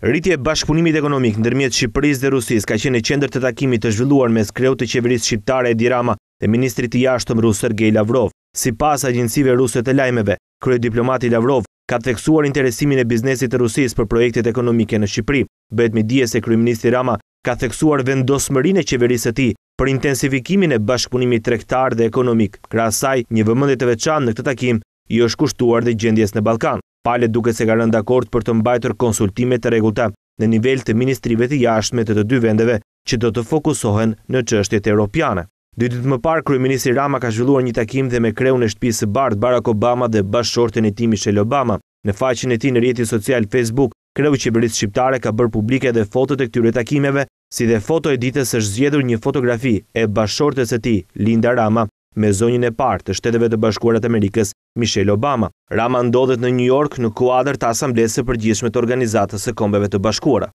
Rritje bashkëpunimit ekonomik në dërmjet Shqipëris dhe Rusis ka qene qender të takimit të zhvilluar mes kreut të qeveris Shqiptare e Dirama dhe Ministrit i Ashtëm Rusë Sergej Lavrov. Si pas agjensive rusët e lajmeve, kreut diplomati Lavrov ka theksuar interesimin e biznesit e Rusis për projektet ekonomike në Shqipëri. betë mi dje se Ministri Rama ka theksuar vendosëmërin e qeverisë e ti për intensifikimin e bashkëpunimit trektar dhe ekonomik, krasaj një vëmëndit të veçan në këtë takim i jo është kushtuar dhe gjendjes në Balkan. Pale duke se ka rënë dakord për të mbajtur konsultime të rregullta në nivel të ministrive të jashtme të të dy vendeve që do të fokusohen në çështjet europiane. Dy ditë më parë kryeministri Rama ka zhvilluar një takim dhe me kreun e shtëpisë së Barack Obama dhe bashkëshorten e tij Michelle Obama. Në faqen e tij në rrjetin social Facebook, kreu i qeverisë shqiptare ka bërë publike edhe fotot e këtyre takimeve, si dhe foto e ditës është zgjedhur një fotografi e bashkëshortes së tij, Linda Rama, me zonjën e partë të shteteve të bashkuarat Amerikës, Michelle Obama. Rama ndodhet në New York në kuadrë të asamblesë për gjithshme të organizatës e kombeve të bashkuara.